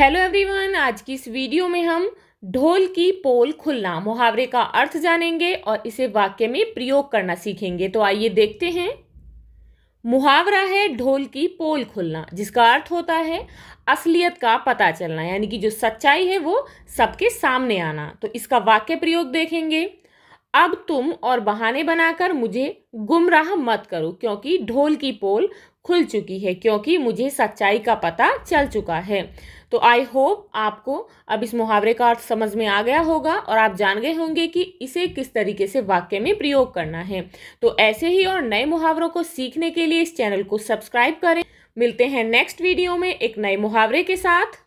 hello everyone आज की इस वीडियो में हम ढोल की पोल खुलना मुहावरे का अर्थ जानेंगे और इसे वाक्य में प्रयोग करना सीखेंगे तो आइए देखते हैं मुहावरा है ढोल की पोल खुलना जिसका अर्थ होता है असलियत का पता चलना यानी कि जो सच्चाई है वो सबके सामने आना तो इसका वाक्य प्रयोग देखेंगे अब तुम और बहाने बनाकर मुझे गुमराह मत करो क्योंकि ढोल की पोल खुल चुकी है क्योंकि मुझे सच्चाई का पता चल चुका है तो आई होप आपको अब इस मुहावरे का अर्थ समझ में आ गया होगा और आप जान गए होंगे कि इसे किस तरीके से वाक्य में प्रयोग करना है तो ऐसे ही और नए मुहावरों को सीखने के लिए इस चैनल को सब्सक्राइब करें मिलते हैं नेक्स्ट वीडियो में एक नए मुहावरे के साथ